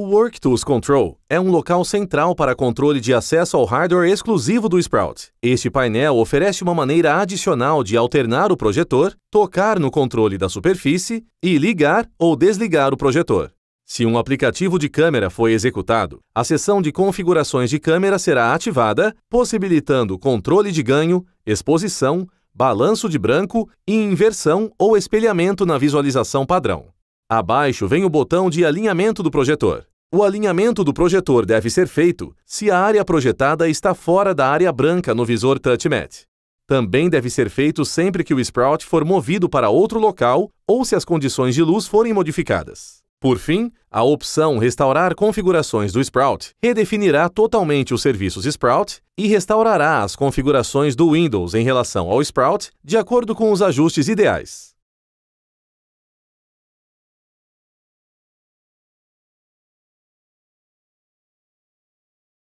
O Work Tools Control é um local central para controle de acesso ao hardware exclusivo do Sprout. Este painel oferece uma maneira adicional de alternar o projetor, tocar no controle da superfície e ligar ou desligar o projetor. Se um aplicativo de câmera foi executado, a seção de configurações de câmera será ativada, possibilitando controle de ganho, exposição, balanço de branco e inversão ou espelhamento na visualização padrão. Abaixo vem o botão de alinhamento do projetor. O alinhamento do projetor deve ser feito se a área projetada está fora da área branca no visor TouchMat. Também deve ser feito sempre que o sprout for movido para outro local ou se as condições de luz forem modificadas. Por fim, a opção Restaurar configurações do Sprout redefinirá totalmente os serviços Sprout e restaurará as configurações do Windows em relação ao Sprout de acordo com os ajustes ideais.